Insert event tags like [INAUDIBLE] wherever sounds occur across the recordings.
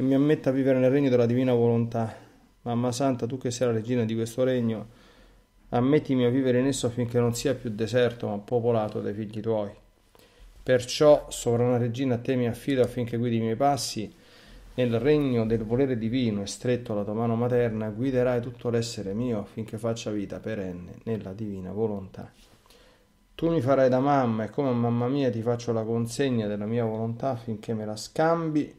che mi ammetta a vivere nel regno della divina volontà. Mamma Santa, tu che sei la regina di questo regno, ammettimi a vivere in esso affinché non sia più deserto, ma popolato dai figli tuoi. Perciò, sovrana regina, a te mi affido affinché guidi i miei passi nel regno del volere divino e stretto alla tua mano materna, guiderai tutto l'essere mio affinché faccia vita perenne nella divina volontà. Tu mi farai da mamma e come a mamma mia ti faccio la consegna della mia volontà affinché me la scambi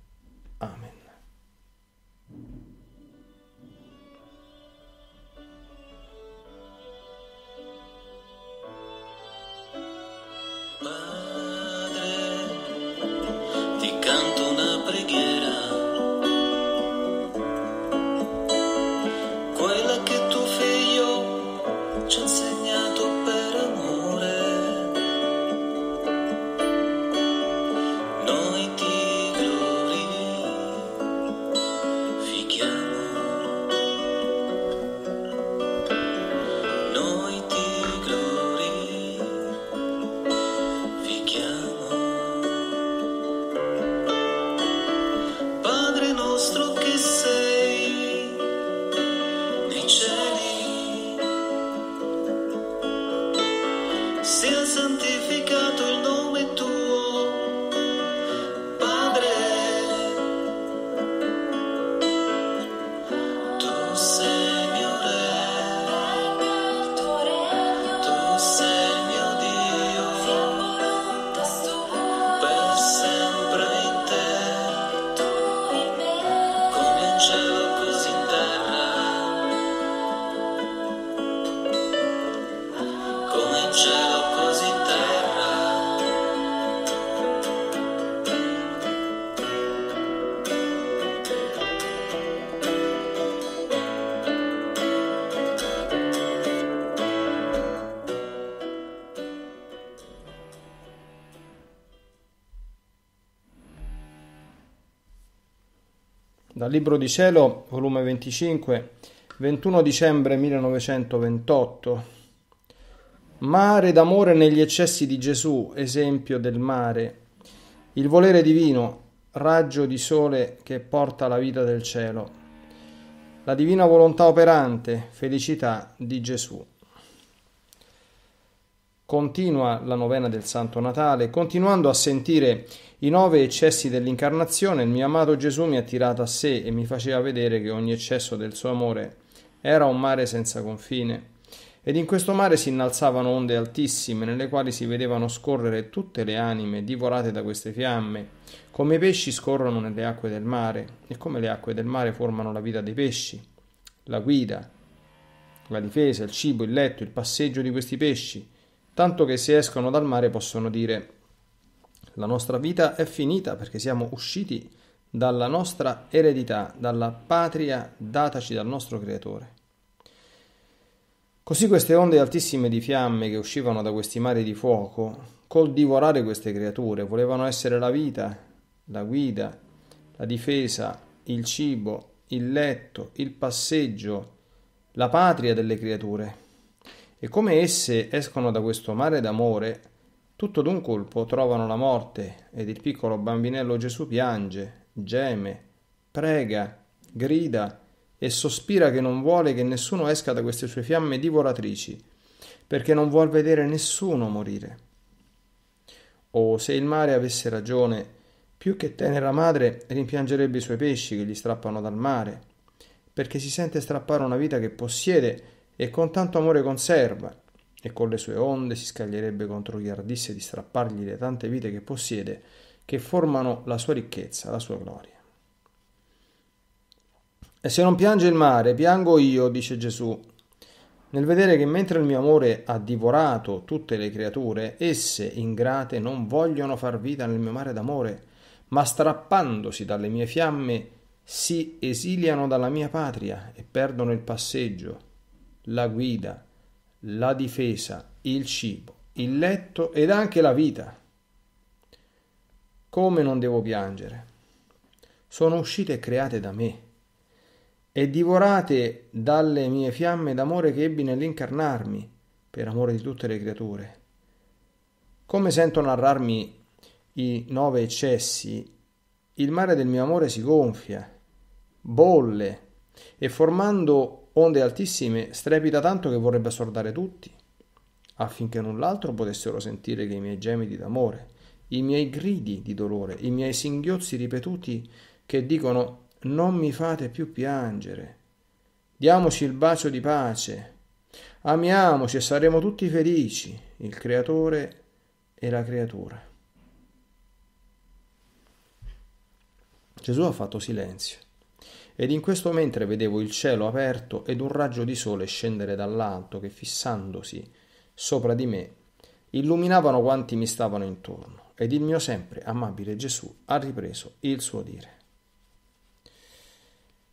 Amen. Libro di Cielo, volume 25, 21 dicembre 1928. Mare d'amore negli eccessi di Gesù, esempio del mare. Il volere divino, raggio di sole che porta la vita del cielo. La divina volontà operante, felicità di Gesù. Continua la novena del Santo Natale, continuando a sentire i nove eccessi dell'incarnazione, il mio amato Gesù mi ha tirato a sé e mi faceva vedere che ogni eccesso del suo amore era un mare senza confine. Ed in questo mare si innalzavano onde altissime, nelle quali si vedevano scorrere tutte le anime divorate da queste fiamme, come i pesci scorrono nelle acque del mare, e come le acque del mare formano la vita dei pesci, la guida, la difesa, il cibo, il letto, il passeggio di questi pesci, tanto che se escono dal mare possono dire la nostra vita è finita perché siamo usciti dalla nostra eredità, dalla patria dataci dal nostro creatore. Così queste onde altissime di fiamme che uscivano da questi mari di fuoco, col divorare queste creature, volevano essere la vita, la guida, la difesa, il cibo, il letto, il passeggio, la patria delle creature e come esse escono da questo mare d'amore, tutto d'un colpo trovano la morte ed il piccolo bambinello Gesù piange, geme, prega, grida e sospira che non vuole che nessuno esca da queste sue fiamme divoratrici, perché non vuol vedere nessuno morire. O oh, se il mare avesse ragione, più che tenera madre rimpiangerebbe i suoi pesci che gli strappano dal mare, perché si sente strappare una vita che possiede e con tanto amore conserva, e con le sue onde si scaglierebbe contro chi ardisse di strappargli le tante vite che possiede, che formano la sua ricchezza, la sua gloria. E se non piange il mare, piango io, dice Gesù, nel vedere che mentre il mio amore ha divorato tutte le creature, esse, ingrate, non vogliono far vita nel mio mare d'amore, ma strappandosi dalle mie fiamme, si esiliano dalla mia patria e perdono il passeggio la guida, la difesa, il cibo, il letto ed anche la vita. Come non devo piangere? Sono uscite e create da me e divorate dalle mie fiamme d'amore che ebbi nell'incarnarmi per amore di tutte le creature. Come sento narrarmi i nove eccessi, il mare del mio amore si gonfia, bolle e formando onde altissime strepita tanto che vorrebbe assordare tutti, affinché null'altro potessero sentire che i miei gemiti d'amore, i miei gridi di dolore, i miei singhiozzi ripetuti che dicono non mi fate più piangere. Diamoci il bacio di pace. Amiamoci e saremo tutti felici, il creatore e la creatura. Gesù ha fatto silenzio. Ed in questo mentre vedevo il cielo aperto ed un raggio di sole scendere dall'alto che fissandosi sopra di me illuminavano quanti mi stavano intorno ed il mio sempre amabile Gesù ha ripreso il suo dire.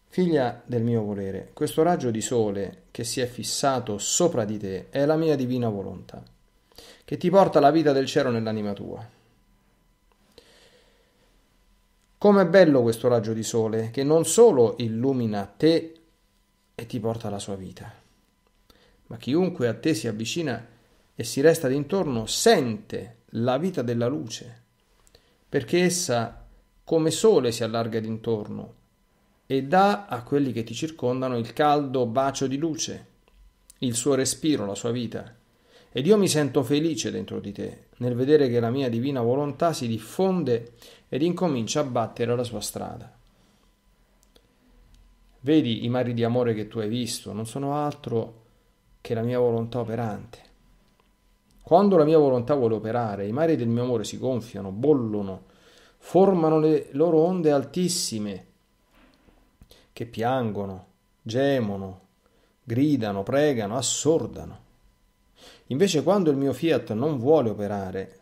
Figlia del mio volere, questo raggio di sole che si è fissato sopra di te è la mia divina volontà, che ti porta la vita del cielo nell'anima tua Com'è bello questo raggio di sole che non solo illumina te e ti porta alla sua vita, ma chiunque a te si avvicina e si resta d'intorno sente la vita della luce, perché essa come sole si allarga d'intorno e dà a quelli che ti circondano il caldo bacio di luce, il suo respiro, la sua vita. Ed io mi sento felice dentro di te nel vedere che la mia divina volontà si diffonde ed incomincia a battere la sua strada. Vedi i mari di amore che tu hai visto, non sono altro che la mia volontà operante. Quando la mia volontà vuole operare, i mari del mio amore si gonfiano, bollono, formano le loro onde altissime, che piangono, gemono, gridano, pregano, assordano. Invece quando il mio fiat non vuole operare,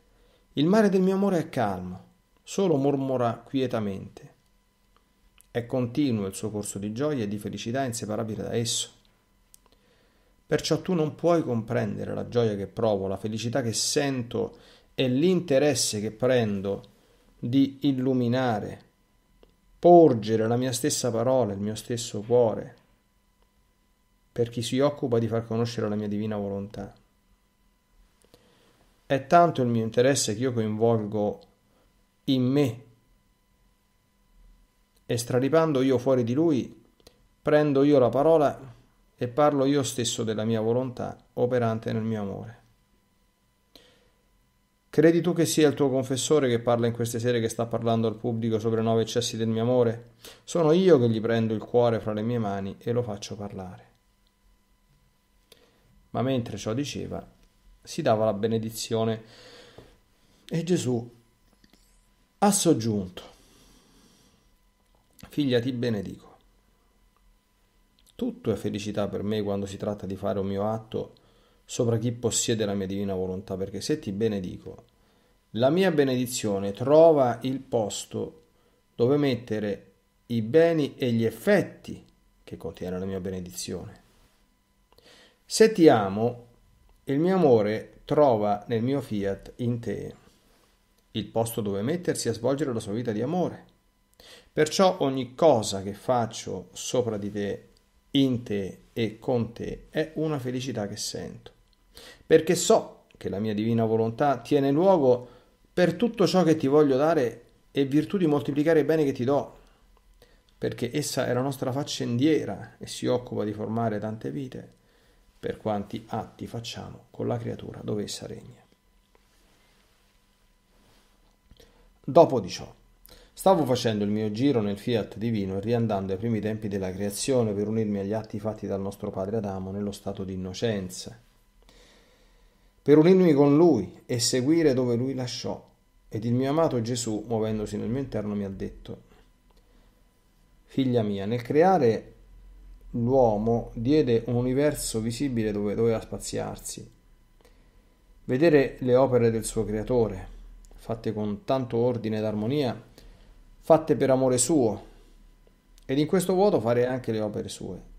il mare del mio amore è calmo, solo mormora quietamente. È continuo il suo corso di gioia e di felicità inseparabile da esso. Perciò tu non puoi comprendere la gioia che provo, la felicità che sento e l'interesse che prendo di illuminare, porgere la mia stessa parola, il mio stesso cuore, per chi si occupa di far conoscere la mia divina volontà. È tanto il mio interesse che io coinvolgo in me e straripando io fuori di lui, prendo io la parola e parlo io stesso della mia volontà operante nel mio amore. Credi tu che sia il tuo confessore che parla in queste sere che sta parlando al pubblico sopra i nove eccessi del mio amore? Sono io che gli prendo il cuore fra le mie mani e lo faccio parlare. Ma mentre ciò diceva, si dava la benedizione e Gesù ha soggiunto, figlia ti benedico. Tutto è felicità per me quando si tratta di fare un mio atto sopra chi possiede la mia divina volontà, perché se ti benedico, la mia benedizione trova il posto dove mettere i beni e gli effetti che contiene la mia benedizione. Se ti amo, il mio amore trova nel mio fiat in te il posto dove mettersi a svolgere la sua vita di amore. Perciò ogni cosa che faccio sopra di te, in te e con te è una felicità che sento, perché so che la mia divina volontà tiene luogo per tutto ciò che ti voglio dare e virtù di moltiplicare i beni che ti do, perché essa è la nostra faccendiera e si occupa di formare tante vite per quanti atti facciamo con la creatura dove essa regna. Dopo di ciò, stavo facendo il mio giro nel fiat divino e riandando ai primi tempi della creazione per unirmi agli atti fatti dal nostro padre Adamo nello stato di innocenza, per unirmi con lui e seguire dove lui lasciò. Ed il mio amato Gesù, muovendosi nel mio interno, mi ha detto, Figlia mia, nel creare l'uomo diede un universo visibile dove doveva spaziarsi, vedere le opere del suo creatore, fatte con tanto ordine ed armonia, fatte per amore suo, ed in questo vuoto fare anche le opere sue.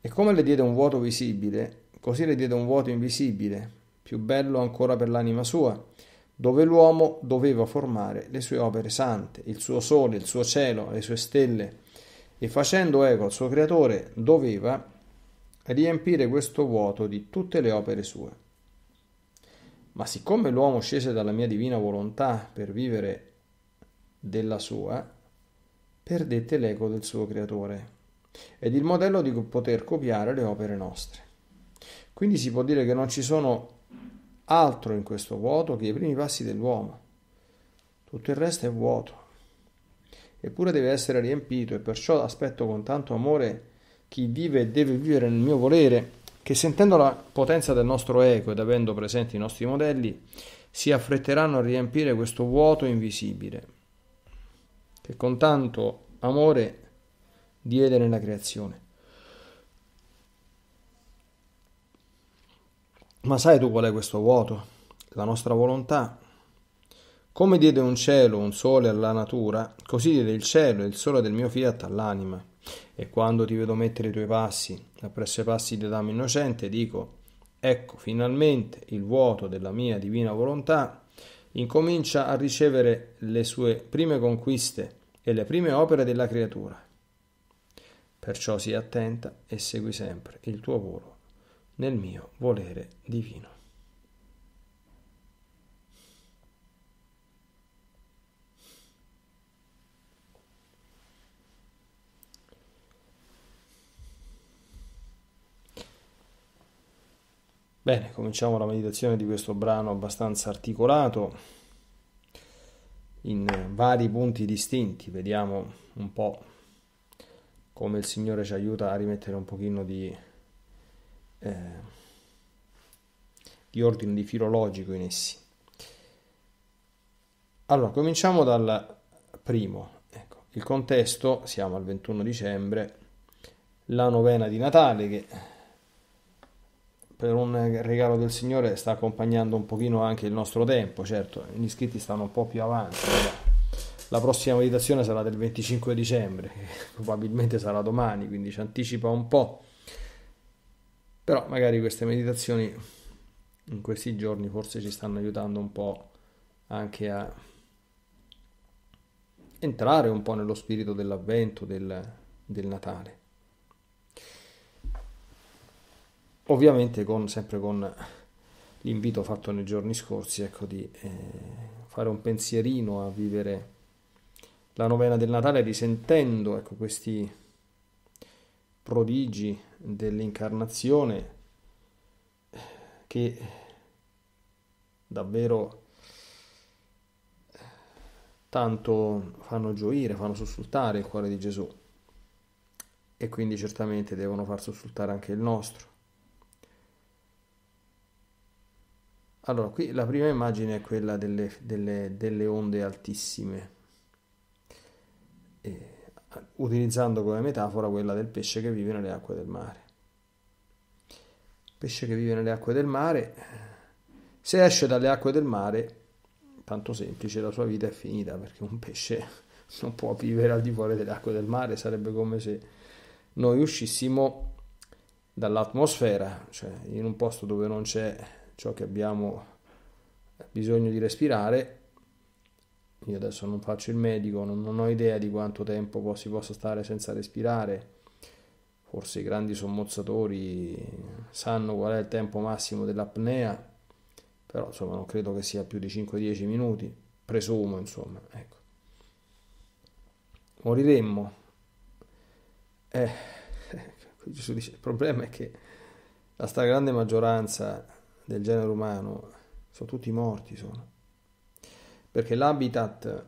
E come le diede un vuoto visibile, così le diede un vuoto invisibile, più bello ancora per l'anima sua, dove l'uomo doveva formare le sue opere sante, il suo sole, il suo cielo, le sue stelle, e facendo eco al suo creatore doveva riempire questo vuoto di tutte le opere sue. Ma siccome l'uomo scese dalla mia divina volontà per vivere della sua, perdette l'eco del suo creatore ed il modello di poter copiare le opere nostre. Quindi si può dire che non ci sono altro in questo vuoto che i primi passi dell'uomo. Tutto il resto è vuoto eppure deve essere riempito e perciò aspetto con tanto amore chi vive e deve vivere nel mio volere, che sentendo la potenza del nostro eco ed avendo presenti i nostri modelli, si affretteranno a riempire questo vuoto invisibile, che con tanto amore diede nella creazione. Ma sai tu qual è questo vuoto? La nostra volontà come diede un cielo, un sole alla natura, così diede il cielo e il sole del mio fiat all'anima. E quando ti vedo mettere i tuoi passi appresso i passi di Adamo innocente, dico, ecco finalmente il vuoto della mia divina volontà incomincia a ricevere le sue prime conquiste e le prime opere della creatura. Perciò sii attenta e segui sempre il tuo volo nel mio volere divino. Bene, cominciamo la meditazione di questo brano abbastanza articolato in vari punti distinti. Vediamo un po' come il Signore ci aiuta a rimettere un pochino di, eh, di ordine di filologico in essi. Allora, cominciamo dal primo. Ecco, il contesto, siamo al 21 dicembre, la novena di Natale che per un regalo del Signore sta accompagnando un pochino anche il nostro tempo, certo, gli iscritti stanno un po' più avanti. La prossima meditazione sarà del 25 dicembre, [LAUGHS] probabilmente sarà domani, quindi ci anticipa un po'. Però magari queste meditazioni in questi giorni forse ci stanno aiutando un po' anche a entrare un po' nello spirito dell'avvento, del, del Natale. ovviamente con, sempre con l'invito fatto nei giorni scorsi ecco, di eh, fare un pensierino a vivere la novena del Natale risentendo ecco, questi prodigi dell'incarnazione che davvero tanto fanno gioire, fanno sussultare il cuore di Gesù e quindi certamente devono far sussultare anche il nostro. Allora, qui la prima immagine è quella delle, delle, delle onde altissime, e, utilizzando come metafora quella del pesce che vive nelle acque del mare. Pesce che vive nelle acque del mare, se esce dalle acque del mare, tanto semplice, la sua vita è finita perché un pesce [LAUGHS] non può vivere al di fuori delle acque del mare, sarebbe come se noi uscissimo dall'atmosfera, cioè in un posto dove non c'è ciò che abbiamo bisogno di respirare. Io adesso non faccio il medico, non, non ho idea di quanto tempo po- si possa stare senza respirare. Forse i grandi sommozzatori sanno qual è il tempo massimo dell'apnea, però insomma non credo che sia più di 5-10 minuti, presumo insomma. Ecco. Moriremmo. Eh, [LAUGHS] il problema è che la stragrande maggioranza del genere umano sono tutti morti, sono. Perché l'habitat,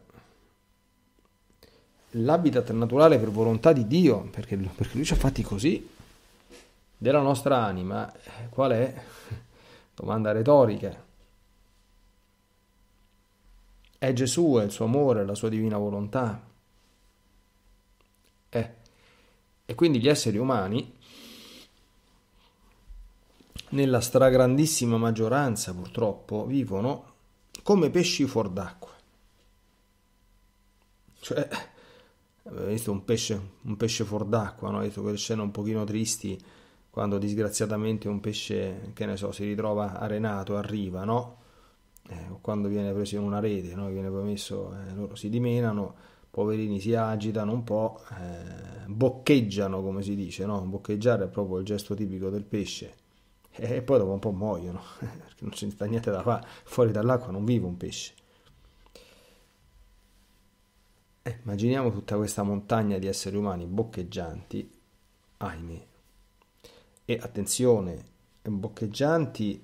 l'habitat naturale per volontà di Dio, perché, perché Lui ci ha fatti così, della nostra anima, qual è? Domanda retorica. È Gesù, è il suo amore, la sua divina volontà. Eh. E quindi gli esseri umani nella stragrandissima maggioranza purtroppo vivono come pesci fuor d'acqua. Cioè, eh, avete visto un pesce, un pesce fuor d'acqua, no? visto quelle scene un pochino tristi quando disgraziatamente un pesce, che ne so, si ritrova arenato, arriva, no? Eh, quando viene preso in una rete, no? viene messo, eh, loro si dimenano, poverini si agitano un po', eh, boccheggiano come si dice, no? Boccheggiare è proprio il gesto tipico del pesce e poi dopo un po' muoiono, [LAUGHS] perché non c'è niente da fare, fuori dall'acqua non vive un pesce. Eh, immaginiamo tutta questa montagna di esseri umani boccheggianti, ahimè. E attenzione, boccheggianti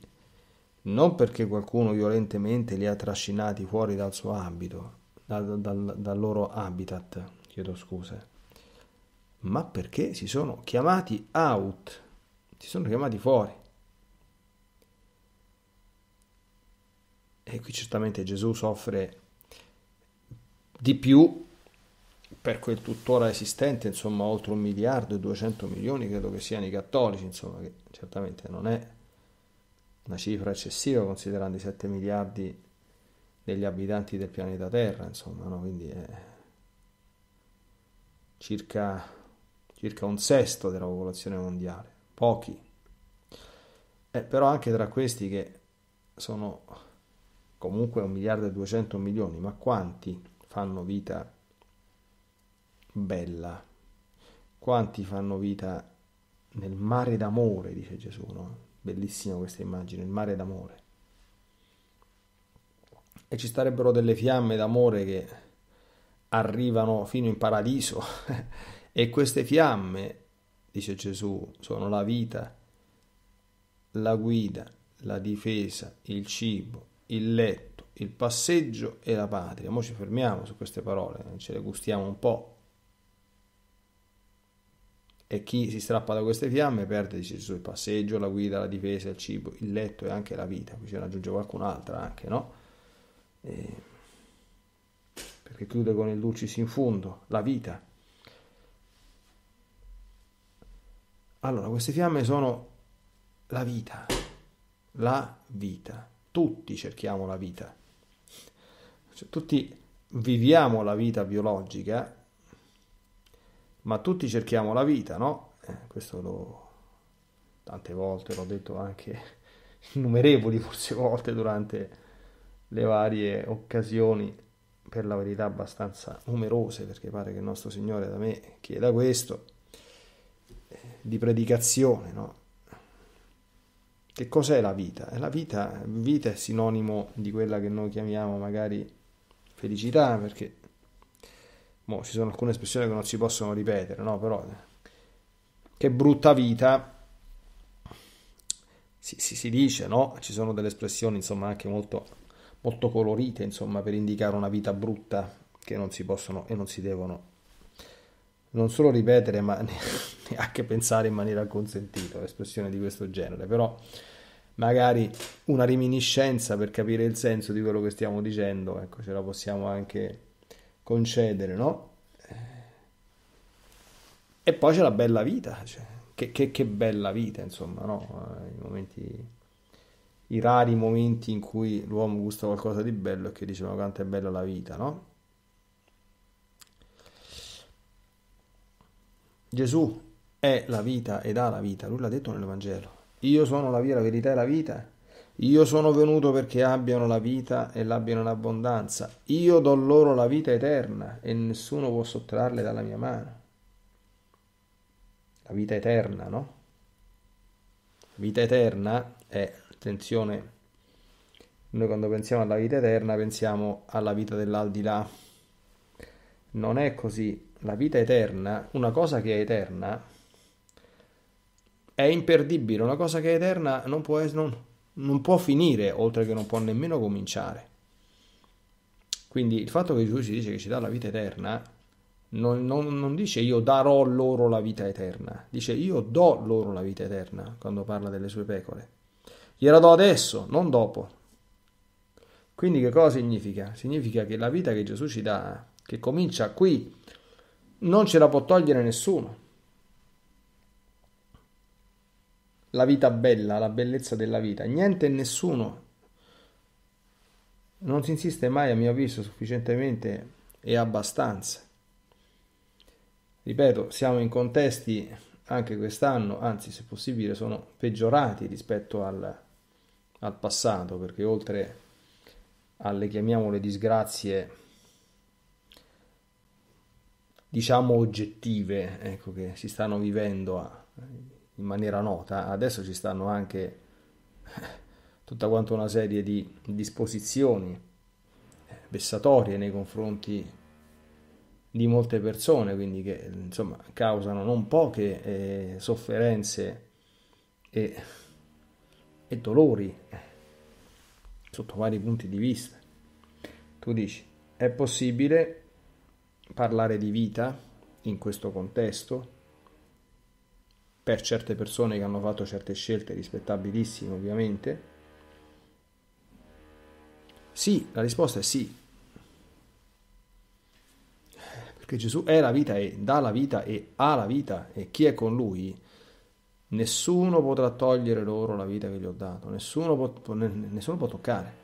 non perché qualcuno violentemente li ha trascinati fuori dal suo abito, dal, dal, dal loro habitat, chiedo scusa, ma perché si sono chiamati out, si sono chiamati fuori. e qui certamente Gesù soffre di più per quel tuttora esistente, insomma, oltre un miliardo e duecento milioni credo che siano i cattolici, insomma, che certamente non è una cifra eccessiva considerando i 7 miliardi degli abitanti del pianeta Terra, insomma, no? quindi è circa, circa un sesto della popolazione mondiale, pochi. Eh, però anche tra questi che sono comunque 1 miliardo e 200 milioni, ma quanti fanno vita bella? Quanti fanno vita nel mare d'amore, dice Gesù, no? Bellissima questa immagine, il mare d'amore. E ci starebbero delle fiamme d'amore che arrivano fino in paradiso [LAUGHS] e queste fiamme, dice Gesù, sono la vita, la guida, la difesa, il cibo, il letto, il passeggio e la patria. Ora ci fermiamo su queste parole, ce le gustiamo un po'. E chi si strappa da queste fiamme perde, dice Gesù, il passeggio, la guida, la difesa, il cibo, il letto e anche la vita. Qui ce ne aggiunge qualcun'altra anche, no? E... Perché chiude con il dulcis in fondo, la vita. Allora, queste fiamme sono la vita, la vita tutti cerchiamo la vita, cioè, tutti viviamo la vita biologica, ma tutti cerchiamo la vita, no? Eh, questo lo, tante volte l'ho detto anche [LAUGHS] innumerevoli forse volte durante le varie occasioni, per la verità abbastanza numerose, perché pare che il nostro Signore da me chieda questo, eh, di predicazione, no? Che cos'è la vita? Eh, la vita, vita è sinonimo di quella che noi chiamiamo magari felicità, perché Mo, boh, ci sono alcune espressioni che non si possono ripetere, no? Però eh, che brutta vita si, si, si, dice, no? Ci sono delle espressioni, insomma, anche molto, molto colorite, insomma, per indicare una vita brutta che non si possono e non si devono non solo ripetere, ma [LAUGHS] neanche pensare in maniera consentita l'espressione di questo genere, però magari una reminiscenza per capire il senso di quello che stiamo dicendo, ecco, ce la possiamo anche concedere, no? Eh. E poi c'è la bella vita, cioè, che, che, che, bella vita, insomma, no? Eh, I momenti, i rari momenti in cui l'uomo gusta qualcosa di bello e che dice, ma quanto è bella la vita, no? Gesù è la vita ed ha la vita, lui l'ha detto nel Vangelo. Io sono la via, la verità e la vita. Io sono venuto perché abbiano la vita e l'abbiano in abbondanza. Io do loro la vita eterna e nessuno può sottrarle dalla mia mano. La vita eterna, no? La vita eterna è, attenzione, noi quando pensiamo alla vita eterna pensiamo alla vita dell'aldilà. Non è così, la vita eterna, una cosa che è eterna, è imperdibile, una cosa che è eterna non può, non, non può finire, oltre che non può nemmeno cominciare. Quindi il fatto che Gesù ci dice che ci dà la vita eterna, non, non, non, dice io darò loro la vita eterna, dice io do loro la vita eterna quando parla delle sue pecore. Gliela do adesso, non dopo. Quindi che cosa significa? Significa che la vita che Gesù ci dà, che comincia qui non ce la può togliere nessuno. La vita bella, la bellezza della vita, niente e nessuno. Non si insiste mai, a mio avviso, sufficientemente e abbastanza. Ripeto, siamo in contesti anche quest'anno, anzi se possibile sono peggiorati rispetto al, al passato, perché oltre alle chiamiamole disgrazie diciamo oggettive ecco, che si stanno vivendo a, eh, in maniera nota, adesso ci stanno anche eh, tutta quanta una serie di disposizioni eh, vessatorie nei confronti di molte persone, quindi che insomma causano non poche eh, sofferenze e, e dolori sotto vari punti di vista. Tu dici, è possibile parlare di vita in questo contesto, per certe persone che hanno fatto certe scelte rispettabilissime ovviamente? Sì, la risposta è sì. Perché Gesù è la vita e dà la vita e ha la vita e chi è con lui, nessuno potrà togliere loro la vita che gli ho dato, nessuno può, nessuno può toccare.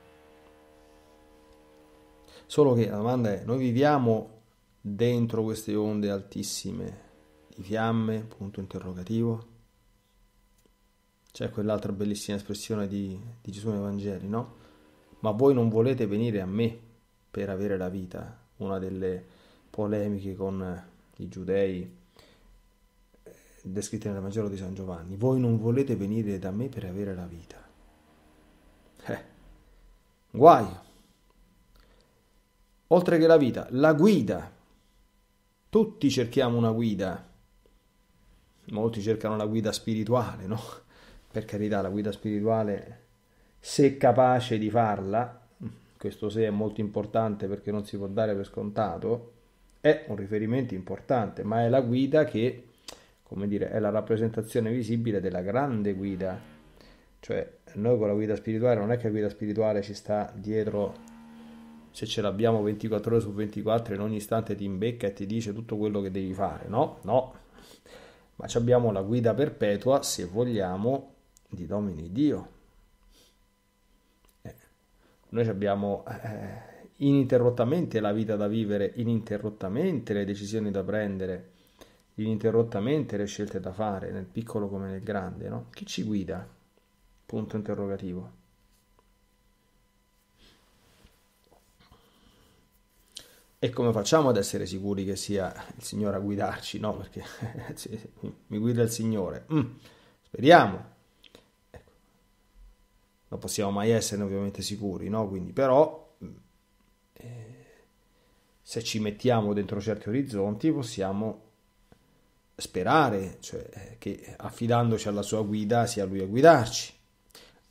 Solo che la domanda è, noi viviamo dentro queste onde altissime di fiamme, punto interrogativo. C'è quell'altra bellissima espressione di, di Gesù nei Vangeli, no? Ma voi non volete venire a me per avere la vita, una delle polemiche con i giudei eh, descritte nel Vangelo di San Giovanni. Voi non volete venire da me per avere la vita. Eh, guai! Oltre che la vita, la guida tutti cerchiamo una guida. Molti cercano la guida spirituale, no? Per carità, la guida spirituale, se capace di farla, questo se è molto importante perché non si può dare per scontato, è un riferimento importante, ma è la guida che, come dire, è la rappresentazione visibile della grande guida. Cioè, noi con la guida spirituale non è che la guida spirituale ci sta dietro se ce l'abbiamo 24 ore su 24 in ogni istante ti imbecca e ti dice tutto quello che devi fare, no? No, ma abbiamo la guida perpetua, se vogliamo, di Domini Dio. Eh. Noi abbiamo eh, ininterrottamente la vita da vivere, ininterrottamente le decisioni da prendere, ininterrottamente le scelte da fare, nel piccolo come nel grande, no? Chi ci guida? Punto interrogativo. E come facciamo ad essere sicuri che sia il Signore a guidarci? No, perché [LAUGHS] mi guida il Signore. Mm, speriamo. Ecco. Non possiamo mai essere ovviamente sicuri, no? Quindi, però, mm, eh, se ci mettiamo dentro certi orizzonti, possiamo sperare, cioè, eh, che affidandoci alla sua guida sia Lui a guidarci.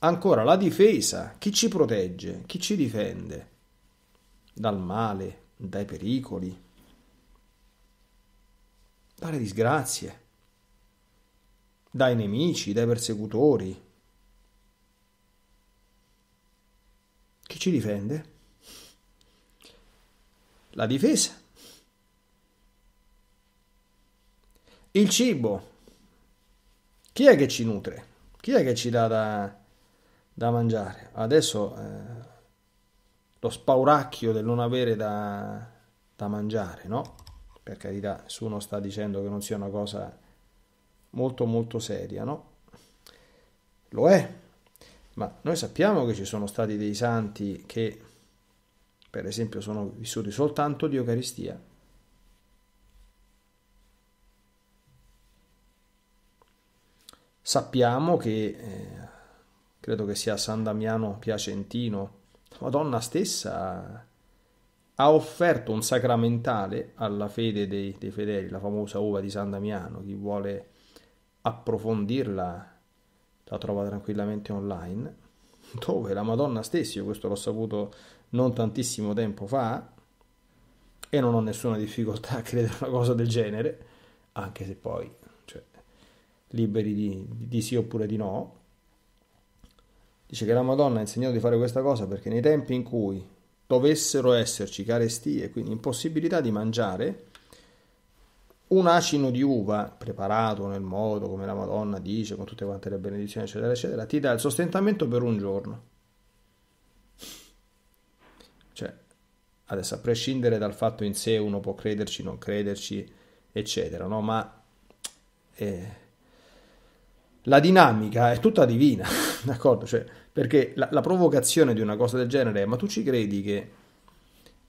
Ancora, la difesa. Chi ci protegge? Chi ci difende? Dal male, dai pericoli, dalle disgrazie, dai nemici, dai persecutori. Chi ci difende? La difesa. Il cibo. Chi è che ci nutre? Chi è che ci dà da, da mangiare? Adesso eh, lo spauracchio del non avere da, da mangiare, no? Per carità, nessuno sta dicendo che non sia una cosa molto molto seria, no? Lo è, ma noi sappiamo che ci sono stati dei santi che, per esempio, sono vissuti soltanto di Eucaristia. Sappiamo che, eh, credo che sia San Damiano Piacentino, la Madonna stessa ha offerto un sacramentale alla fede dei, dei fedeli, la famosa uva di San Damiano, chi vuole approfondirla la trova tranquillamente online, [LAUGHS] dove la Madonna stessa, io questo l'ho saputo non tantissimo tempo fa, e non ho nessuna difficoltà a credere a una cosa del genere, anche se poi, cioè, liberi di, di sì oppure di no, Dice che la Madonna ha insegnato di fare questa cosa perché nei tempi in cui dovessero esserci carestie, quindi impossibilità di mangiare, un acino di uva preparato nel modo come la Madonna dice, con tutte quante le benedizioni, eccetera, eccetera, ti dà il sostentamento per un giorno. Cioè, adesso a prescindere dal fatto in sé uno può crederci, non crederci, eccetera, no? Ma eh, la dinamica è tutta divina. [LAUGHS] d'accordo? Cioè, perché la, la, provocazione di una cosa del genere è, ma tu ci credi che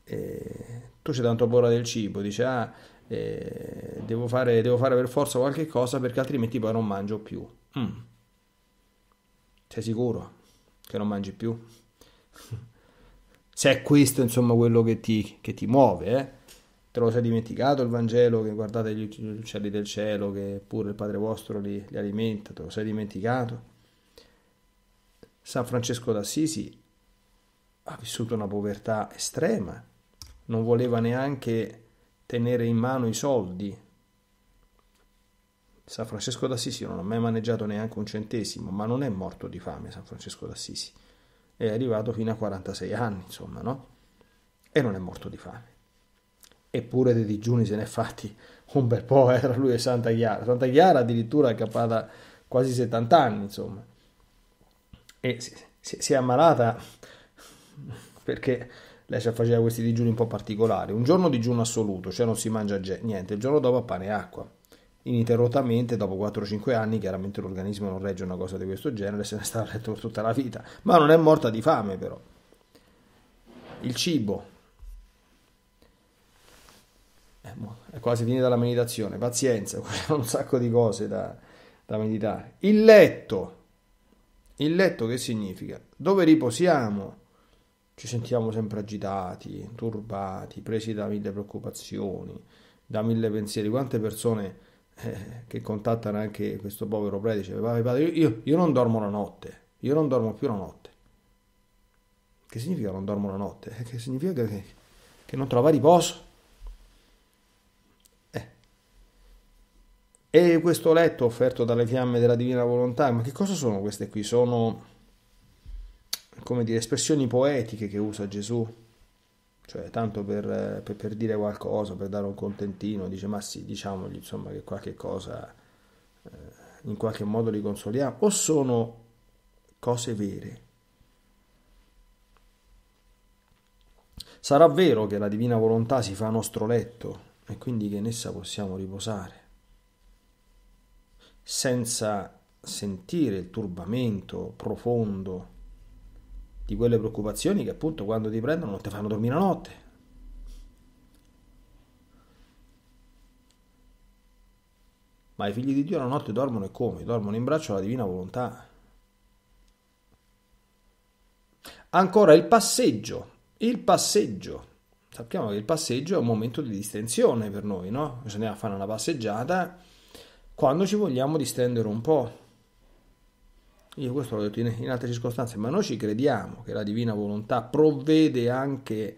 eh, tu c'è tanto paura del cibo, Dice, ah, eh, devo, fare, devo, fare, per forza qualche cosa perché altrimenti poi non mangio più. Mm. Sei sicuro che non mangi più? Se è questo, insomma, quello che ti, che ti muove, eh? Te lo sei dimenticato il Vangelo che guardate gli uccelli del cielo, che pure il Padre vostro li, li alimenta, te lo sei dimenticato? San Francesco d'Assisi ha vissuto una povertà estrema, non voleva neanche tenere in mano i soldi. San Francesco d'Assisi non ha mai maneggiato neanche un centesimo, ma non è morto di fame San Francesco d'Assisi. È arrivato fino a 46 anni, insomma, no? E non è morto di fame. Eppure dei digiuni se ne è fatti un bel po', era eh, lui e Santa Chiara. Santa Chiara addirittura è campata quasi 70 anni, insomma e si, si, si è ammalata perché lei ci faceva questi digiuni un po' particolari. Un giorno digiuno assoluto, cioè non si mangia niente, il giorno dopo pane e acqua. Ininterrottamente, dopo 4-5 anni, chiaramente l'organismo non regge una cosa di questo genere, se ne sta a letto per tutta la vita. Ma non è morta di fame, però. Il cibo. È quasi finita la meditazione. Pazienza, [LAUGHS] un sacco di cose da, da meditare. Il letto il letto che significa? Dove riposiamo? Ci sentiamo sempre agitati, turbati, presi da mille preoccupazioni, da mille pensieri. Quante persone eh, che contattano anche questo povero prete dicono, padre, io, io non dormo la notte, io non dormo più la notte. Che significa non dormo la notte? Eh, che significa che, che non trova riposo. E questo letto offerto dalle fiamme della divina volontà, ma che cosa sono queste qui? Sono, come dire, espressioni poetiche che usa Gesù, cioè tanto per, per, per dire qualcosa, per dare un contentino, dice ma sì, diciamogli insomma che qualche cosa eh, in qualche modo li consoliamo, o sono cose vere? Sarà vero che la divina volontà si fa nostro letto e quindi che in essa possiamo riposare senza sentire il turbamento profondo di quelle preoccupazioni che appunto quando ti prendono non ti fanno dormire la notte. Ma i figli di Dio la notte dormono e come? Dormono in braccio alla divina volontà. Ancora il passeggio, il passeggio. Sappiamo che il passeggio è un momento di distensione per noi, no? Bisogna fare una passeggiata quando ci vogliamo distendere un po'. Io questo l'ho detto in, in altre circostanze, ma noi ci crediamo che la divina volontà provvede anche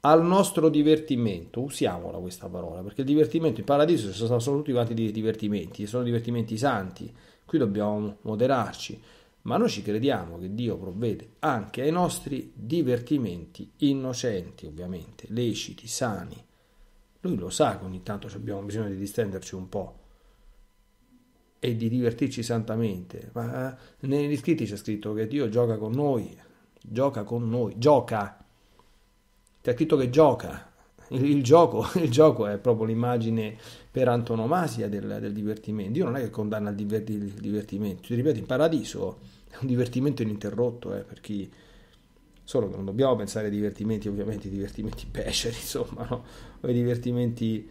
al nostro divertimento, usiamola questa parola, perché il divertimento in paradiso sono, sono tutti quanti dei divertimenti, sono divertimenti santi, qui dobbiamo moderarci, ma noi ci crediamo che Dio provvede anche ai nostri divertimenti innocenti, ovviamente, leciti, sani. Lui lo sa che ogni tanto abbiamo bisogno di distenderci un po' e di divertirci santamente. Ma eh, negli scritti c'è scritto che Dio gioca con noi, gioca con noi, gioca. C'è scritto che gioca. Il, il, gioco, [LAUGHS] il gioco, è proprio l'immagine per antonomasia del, del, divertimento. Dio non è che condanna il, divertimento. Ti ripeto, in paradiso è un divertimento ininterrotto, eh, per chi... Solo che non dobbiamo pensare ai divertimenti, ovviamente, divertimenti beceri, [LAUGHS] insomma, no? o ai divertimenti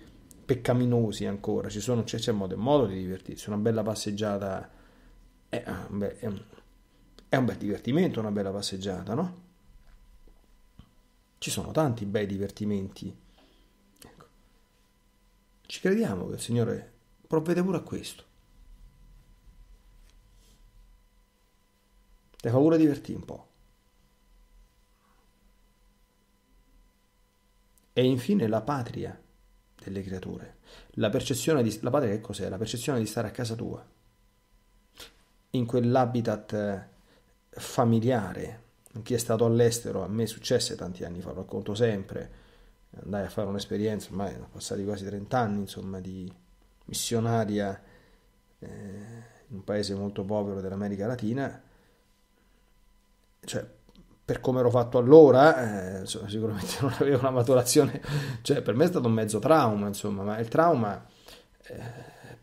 peccaminosi ancora, ci sono, c'è, c'è modo e modo di divertirsi, una bella passeggiata è, eh, ah, è, un, è un bel divertimento, una bella passeggiata, no? Ci sono tanti bei divertimenti. Ecco. Ci crediamo che il Signore provvede pure a questo. Ti fa pure divertire un po'. E infine la patria delle creature. La percezione di la patria che cos'è? La percezione di stare a casa tua, in quell'habitat eh, familiare. Chi è stato all'estero, a me successe tanti anni fa, lo racconto sempre, andai a fare un'esperienza, ormai sono passati quasi 30 anni, insomma, di missionaria eh, in un paese molto povero dell'America Latina, cioè per come ero fatto allora, eh, sicuramente [LAUGHS] non avevo una maturazione, cioè per me è stato un mezzo trauma, insomma, ma il trauma eh,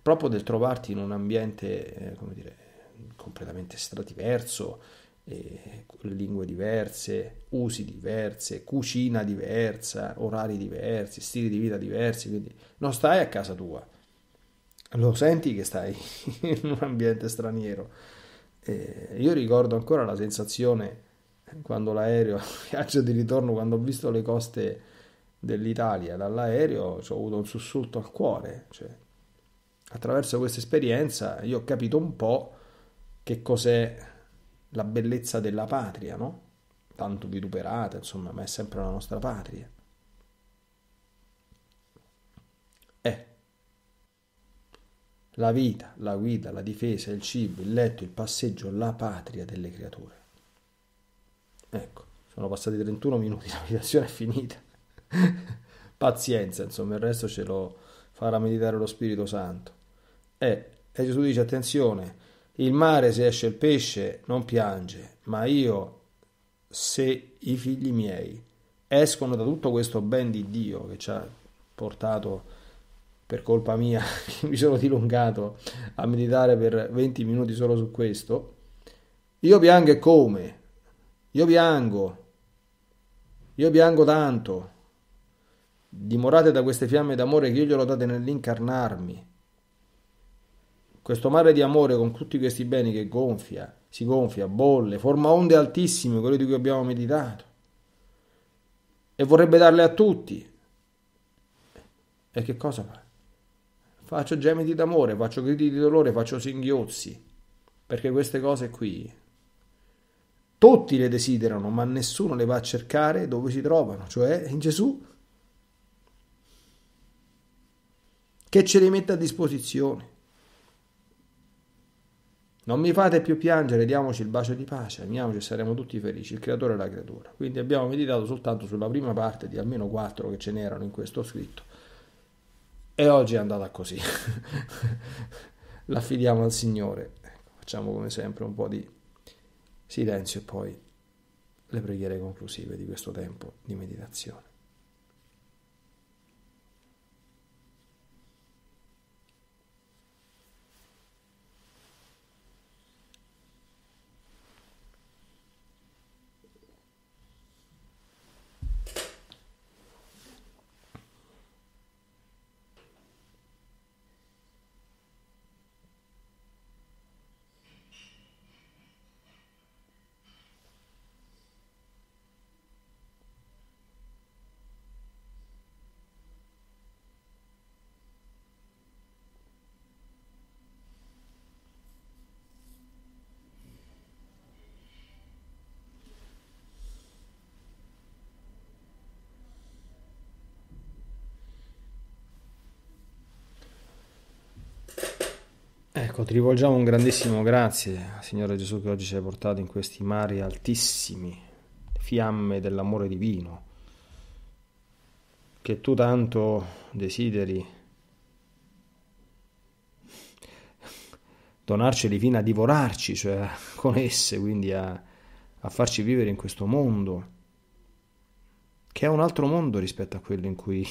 proprio del trovarti in un ambiente, eh, come dire, completamente stradiverso, lingue diverse, usi diverse, cucina diversa, orari diversi, stili di vita diversi, quindi non stai a casa tua, lo senti che stai [LAUGHS] in un ambiente straniero. Eh, io ricordo ancora la sensazione quando l'aereo, il [LAUGHS] viaggio di ritorno, quando ho visto le coste dell'Italia dall'aereo, ho avuto un sussulto al cuore. Cioè, attraverso questa esperienza io ho capito un po' che cos'è la bellezza della patria, no? Tanto vituperata, insomma, ma è sempre la nostra patria. È eh. la vita, la guida, la difesa, il cibo, il letto, il passeggio, la patria delle creature. Ecco, sono passati 31 minuti, la meditazione è finita. [LAUGHS] Pazienza, insomma, il resto ce lo farà meditare lo Spirito Santo. Eh, e Gesù dice, attenzione, il mare se esce il pesce non piange, ma io se i figli miei escono da tutto questo ben di Dio che ci ha portato per colpa mia [LAUGHS] mi sono dilungato a meditare per 20 minuti solo su questo, io piango come? Io piango, io piango tanto. Dimorate da queste fiamme d'amore che io glielo date nell'incarnarmi. Questo mare di amore con tutti questi beni che gonfia, si gonfia, bolle, forma onde altissime, quelle di cui abbiamo meditato. E vorrebbe darle a tutti. E che cosa fa? Faccio gemiti d'amore, faccio gridi di dolore, faccio singhiozzi. Perché queste cose qui tutti le desiderano, ma nessuno le va a cercare dove si trovano, cioè in Gesù. Che ce le mette a disposizione. Non mi fate più piangere, diamoci il bacio di pace, amiamoci e saremo tutti felici, il creatore e la creatura. Quindi abbiamo meditato soltanto sulla prima parte di almeno quattro che ce n'erano in questo scritto. E oggi è andata così. L'affidiamo [LAUGHS] al Signore. Ecco, facciamo come sempre un po' di Silenzio e poi le preghiere conclusive di questo tempo di meditazione. Ecco, ti rivolgiamo un grandissimo grazie, Signore Gesù, che oggi ci hai portato in questi mari altissimi, fiamme dell'amore divino, che tu tanto desideri donarceli fino a divorarci, cioè con esse, quindi a, a farci vivere in questo mondo, che è un altro mondo rispetto a quello in cui,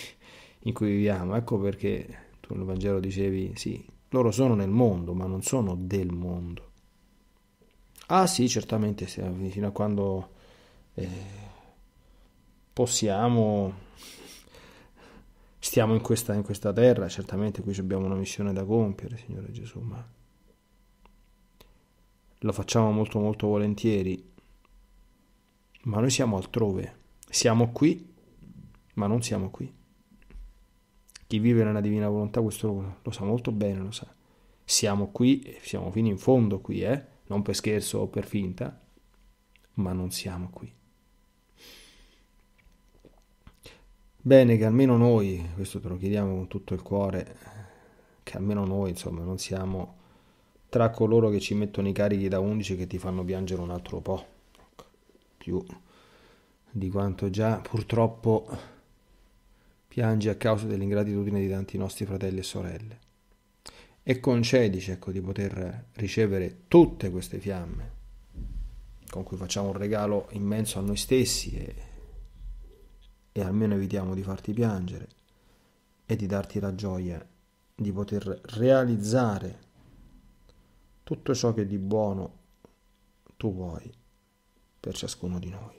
in cui viviamo. Ecco perché tu nel Vangelo dicevi, sì, loro sono nel mondo, ma non sono del mondo. Ah sì, certamente, fino a quando eh, possiamo, stiamo in questa, in questa terra, certamente qui abbiamo una missione da compiere, Signore Gesù, ma lo facciamo molto molto volentieri, ma noi siamo altrove, siamo qui, ma non siamo qui. Chi vive nella divina volontà questo lo, lo sa molto bene, lo sa. Siamo qui, siamo fino in fondo qui, eh? non per scherzo o per finta, ma non siamo qui. Bene che almeno noi, questo te lo chiediamo con tutto il cuore, che almeno noi insomma non siamo tra coloro che ci mettono i carichi da 11 che ti fanno piangere un altro po', ecco, più di quanto già purtroppo piangi a causa dell'ingratitudine di tanti nostri fratelli e sorelle. E concedici ecco, di poter ricevere tutte queste fiamme con cui facciamo un regalo immenso a noi stessi e, e almeno evitiamo di farti piangere e di darti la gioia di poter realizzare tutto ciò che di buono tu vuoi per ciascuno di noi.